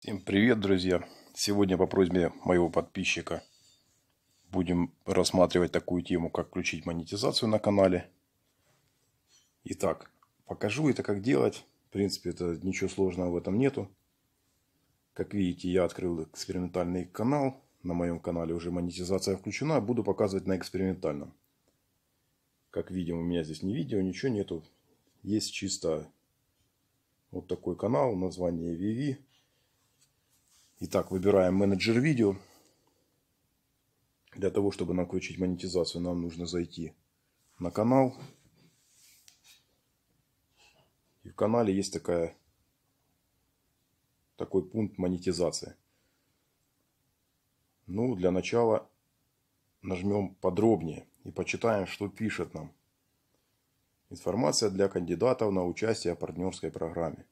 Всем привет, друзья! Сегодня по просьбе моего подписчика будем рассматривать такую тему, как включить монетизацию на канале. Итак, покажу это, как делать. В принципе, это ничего сложного в этом нету. Как видите, я открыл экспериментальный канал. На моем канале уже монетизация включена. Буду показывать на экспериментальном. Как видим, у меня здесь не видео, ничего нету. Есть чисто вот такой канал, название VV Итак, выбираем менеджер видео. Для того, чтобы нам монетизацию, нам нужно зайти на канал. И в канале есть такая, такой пункт монетизации. Ну, для начала нажмем подробнее и почитаем, что пишет нам. Информация для кандидатов на участие в партнерской программе.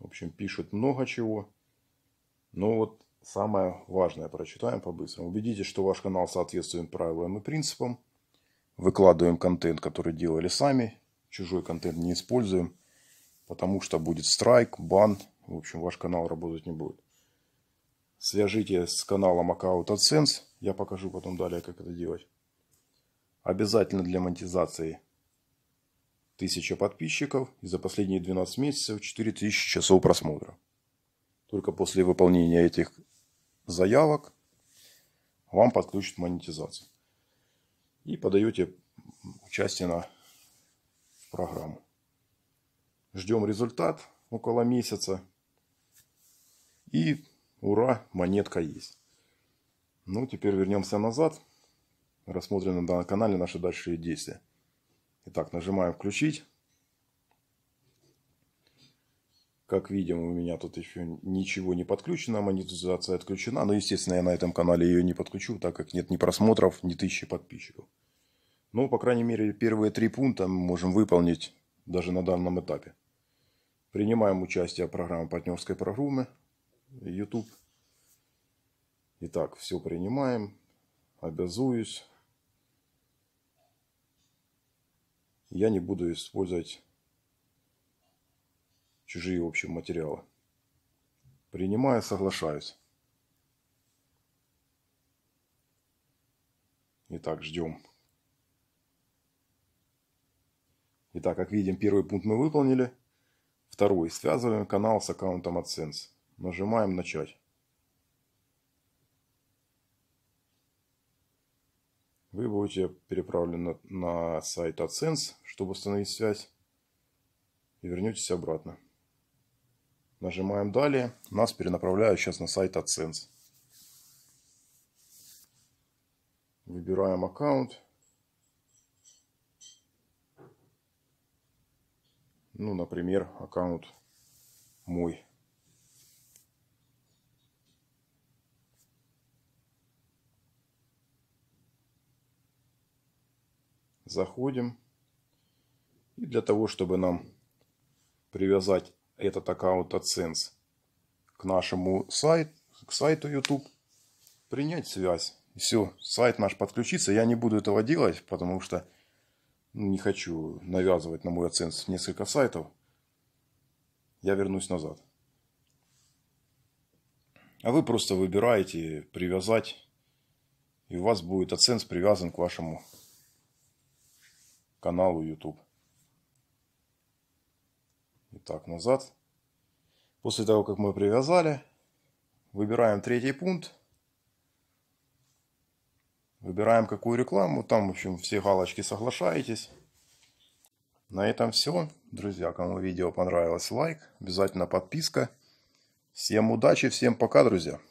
В общем, пишут много чего. Но вот самое важное прочитаем по-быстрому. Убедитесь, что ваш канал соответствует правилам и принципам. Выкладываем контент, который делали сами. Чужой контент не используем, потому что будет страйк, бан. В общем, ваш канал работать не будет. Свяжите с каналом Account AdSense. Я покажу потом далее, как это делать. Обязательно для монетизации – тысяча подписчиков и за последние 12 месяцев 4000 часов просмотра. Только после выполнения этих заявок вам подключат монетизацию. И подаете участие на программу. Ждем результат около месяца. И ура, монетка есть. Ну, теперь вернемся назад. Рассмотрим на данном канале наши дальшие действия. Итак, нажимаем включить. Как видим, у меня тут еще ничего не подключено, монетизация отключена. Но, естественно, я на этом канале ее не подключу, так как нет ни просмотров, ни тысячи подписчиков. Но, ну, по крайней мере, первые три пункта мы можем выполнить даже на данном этапе. Принимаем участие в программе партнерской программы YouTube. Итак, все принимаем. Обязуюсь. я не буду использовать чужие общие материалы. Принимаю, соглашаюсь. Итак, ждем. Итак, как видим, первый пункт мы выполнили. Второй. Связываем канал с аккаунтом AdSense. Нажимаем «Начать». вы будете переправлены на сайт AdSense, чтобы установить связь, и вернетесь обратно. Нажимаем «Далее». Нас перенаправляют сейчас на сайт AdSense. Выбираем аккаунт. Ну, например, аккаунт мой. Заходим. И для того, чтобы нам привязать этот аккаунт AdSense к нашему сайту, к сайту YouTube, принять связь. Все, сайт наш подключится. Я не буду этого делать, потому что ну, не хочу навязывать на мой AdSense несколько сайтов. Я вернусь назад. А вы просто выбираете привязать, и у вас будет AdSense привязан к вашему каналу YouTube. Итак, назад. После того, как мы привязали, выбираем третий пункт. Выбираем какую рекламу. Там, в общем, все галочки соглашаетесь. На этом все. Друзья, кому видео понравилось, лайк. Обязательно подписка. Всем удачи, всем пока, друзья.